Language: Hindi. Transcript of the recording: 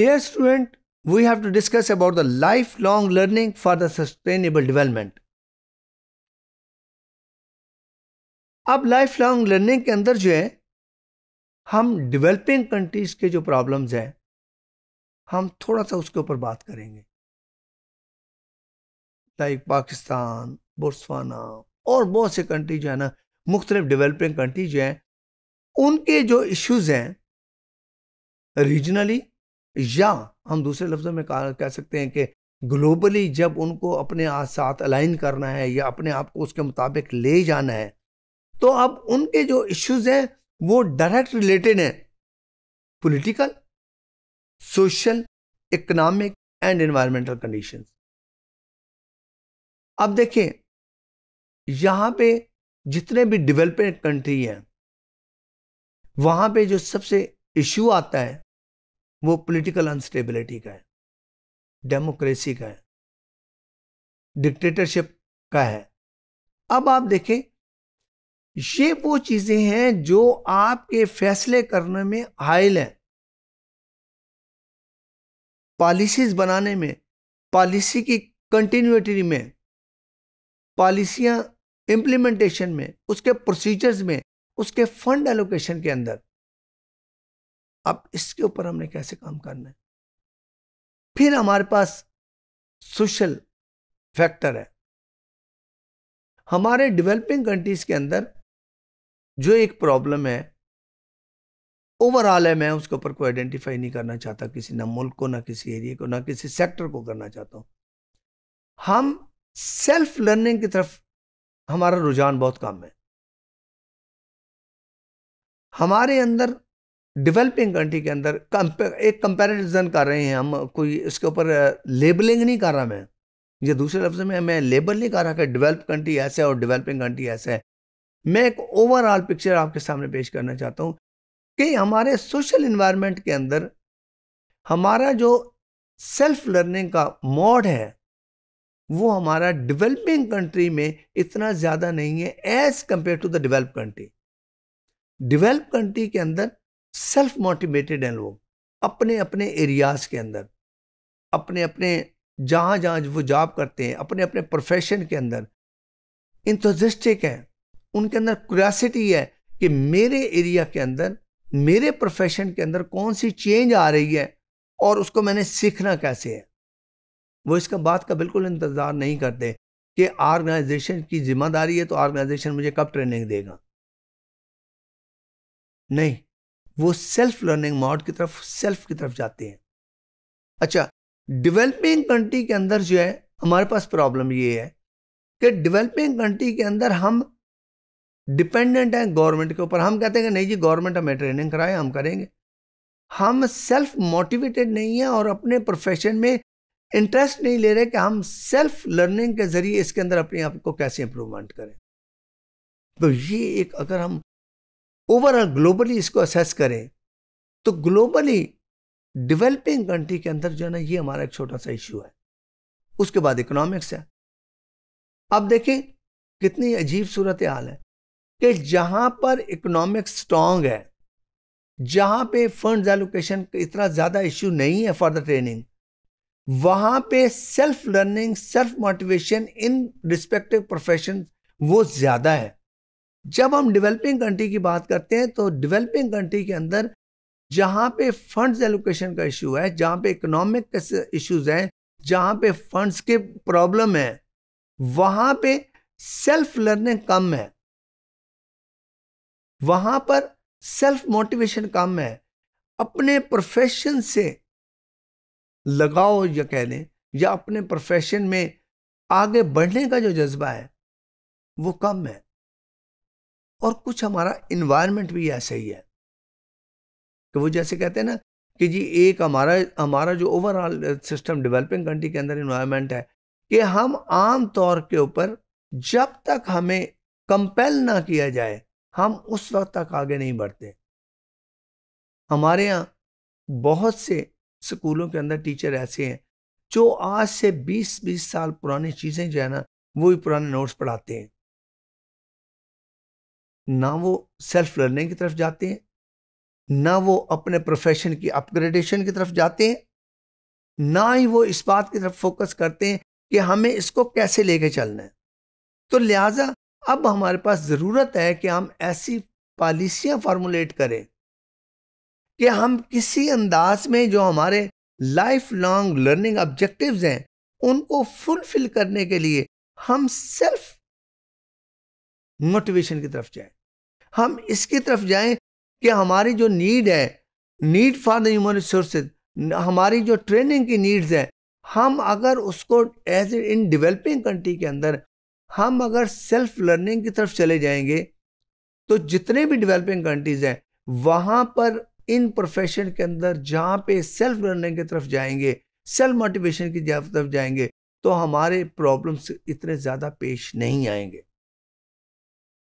student we have to discuss about the lifelong learning for the sustainable development अब लाइफ लॉन्ग लर्निंग के अंदर जो है हम डेवलपिंग कंट्रीज के जो प्रॉब्लम्स हैं हम थोड़ा सा उसके ऊपर बात करेंगे लाइक पाकिस्तान बोस्वाना और बहुत से कंट्री जो है ना मुख्तलिफ डेवलपिंग कंट्री जो हैं उनके जो इश्यूज़ हैं रीजनली या हम दूसरे लफ्ज़ों में कह सकते हैं कि ग्लोबली जब उनको अपने साथ अलाइन करना है या अपने आप को उसके मुताबिक ले जाना है तो अब उनके जो इश्यूज हैं वो डायरेक्ट रिलेटेड हैं political social economic and environmental condition अब देखें यहाँ पे जितने भी डेवलपिंग कंट्री हैं वहाँ पे जो सबसे इशू आता है वो पॉलिटिकल अनस्टेबिलिटी का है डेमोक्रेसी का है डिक्टेटरशिप का है अब आप देखें ये वो चीजें हैं जो आपके फैसले करने में हाइल हैं पॉलिसीज बनाने में पॉलिसी की कंटिन्यूटी में पॉलिसियां इम्प्लीमेंटेशन में उसके प्रोसीजर्स में उसके फंड एलोकेशन के अंदर अब इसके ऊपर हमने कैसे काम करना है फिर हमारे पास सोशल फैक्टर है हमारे डेवलपिंग कंट्रीज के अंदर जो एक प्रॉब्लम है ओवरऑल है मैं उसके ऊपर कोई आइडेंटिफाई नहीं करना चाहता किसी ना मुल्क को ना किसी एरिया को ना किसी सेक्टर को करना चाहता हूँ हम सेल्फ लर्निंग की तरफ हमारा रुझान बहुत कम है हमारे अंदर डेवलपिंग कंट्री के अंदर एक कंपैरिजन कर रहे हैं हम कोई इसके ऊपर लेबलिंग नहीं कर रहा मैं ये दूसरे लफ्ज़ में मैं लेबल नहीं कर रहा कि डेवलप कंट्री ऐसा है और डेवलपिंग कंट्री ऐसा है मैं एक ओवरऑल पिक्चर आपके सामने पेश करना चाहता हूँ कि हमारे सोशल इन्वायरमेंट के अंदर हमारा जो सेल्फ लर्निंग का मोड है वो हमारा डेवलपिंग कंट्री में इतना ज़्यादा नहीं है as compare to the develop country develop country के अंदर सेल्फ मोटिवेटेड हैं लोग अपने अपने एरियाज के अंदर अपने अपने जहाँ जहाँ वो जॉब करते हैं अपने अपने प्रोफेशन के अंदर इंथोजिस्टिक हैं उनके अंदर क्यूरासिटी है कि मेरे एरिया के अंदर मेरे प्रोफेशन के अंदर कौन सी चेंज आ रही है और उसको मैंने सीखना कैसे है वो इसका बात का बिल्कुल इंतज़ार नहीं करते कि ऑर्गेनाइजेशन की जिम्मेदारी है तो ऑर्गेनाइजेशन मुझे कब ट्रेनिंग देगा नहीं वो सेल्फ लर्निंग मॉड की तरफ सेल्फ की तरफ जाते हैं अच्छा डेवलपिंग कंट्री के अंदर जो है हमारे पास प्रॉब्लम ये है कि डेवलपिंग कंट्री के अंदर हम डिपेंडेंट हैं गवर्नमेंट के ऊपर हम कहते हैं कि नहीं जी गवर्नमेंट हमें ट्रेनिंग कराए हम करेंगे हम सेल्फ मोटिवेटेड नहीं हैं और अपने प्रोफेशन में इंटरेस्ट नहीं ले रहे कि हम सेल्फ लर्निंग के जरिए इसके अंदर अपने आप को कैसे इंप्रूवमेंट करें तो ये एक अगर हम ओवरऑल ग्लोबली इसको असेस करें तो ग्लोबली डेवलपिंग कंट्री के अंदर जो है ना ये हमारा एक छोटा सा इशू है उसके बाद इकोनॉमिक्स है अब देखें कितनी अजीब सूरत हाल है कि जहां पर इकोनॉमिक्स स्ट्रांग है जहां पे फंड एलोकेशन इतना ज़्यादा इश्यू नहीं है फॉर द ट्रेनिंग वहां पे self learning self motivation in respective profession वो ज़्यादा है जब हम डेवलपिंग कंट्री की बात करते हैं तो डेवलपिंग कंट्री के अंदर जहाँ पे फंड्स एलोकेशन का इशू है जहाँ पे इकोनॉमिक इश्यूज हैं जहाँ पे फंड्स के प्रॉब्लम है वहाँ पे सेल्फ लर्निंग कम है वहाँ पर सेल्फ मोटिवेशन कम है अपने प्रोफेशन से लगाओ या कह लें या अपने प्रोफेशन में आगे बढ़ने का जो जज्बा है वो कम है और कुछ हमारा इन्वायरमेंट भी ऐसा ही है कि वो जैसे कहते हैं ना कि जी एक हमारा हमारा जो ओवरऑल सिस्टम डेवलपिंग कंट्री के अंदर इन्वायरमेंट है कि हम आम तौर के ऊपर जब तक हमें कंपेल ना किया जाए हम उस वक्त तक आगे नहीं बढ़ते हमारे यहाँ बहुत से स्कूलों के अंदर टीचर ऐसे हैं जो आज से 20-20 साल पुरानी चीज़ें जो है ना वही पुराने नोट्स पढ़ाते हैं ना वो सेल्फ लर्निंग की तरफ जाते हैं ना वो अपने प्रोफेशन की अपग्रेडेशन की तरफ जाते हैं ना ही वो इस बात की तरफ फोकस करते हैं कि हमें इसको कैसे लेके चलना है तो लिहाजा अब हमारे पास ज़रूरत है कि हम ऐसी पॉलिसियाँ फार्मूलेट करें कि हम किसी अंदाज में जो हमारे लाइफ लॉन्ग लर्निंग ऑब्जेक्टिव्स हैं उनको फुलफिल करने के लिए हम सेल्फ मोटिवेशन की तरफ जाएं हम इसकी तरफ जाएं कि हमारी जो नीड है need for the human resources हमारी जो ट्रेनिंग की नीड्स है हम अगर उसको एज इन डेवलपिंग कंट्री के अंदर हम अगर सेल्फ लर्निंग की तरफ चले जाएंगे तो जितने भी डेवलपिंग कंट्रीज हैं वहाँ पर इन प्रोफेशन के अंदर जहाँ पे सेल्फ लर्निंग की तरफ जाएंगे सेल्फ मोटिवेशन की तरफ जाएंगे तो हमारे प्रॉब्लम्स इतने ज़्यादा पेश नहीं आएंगे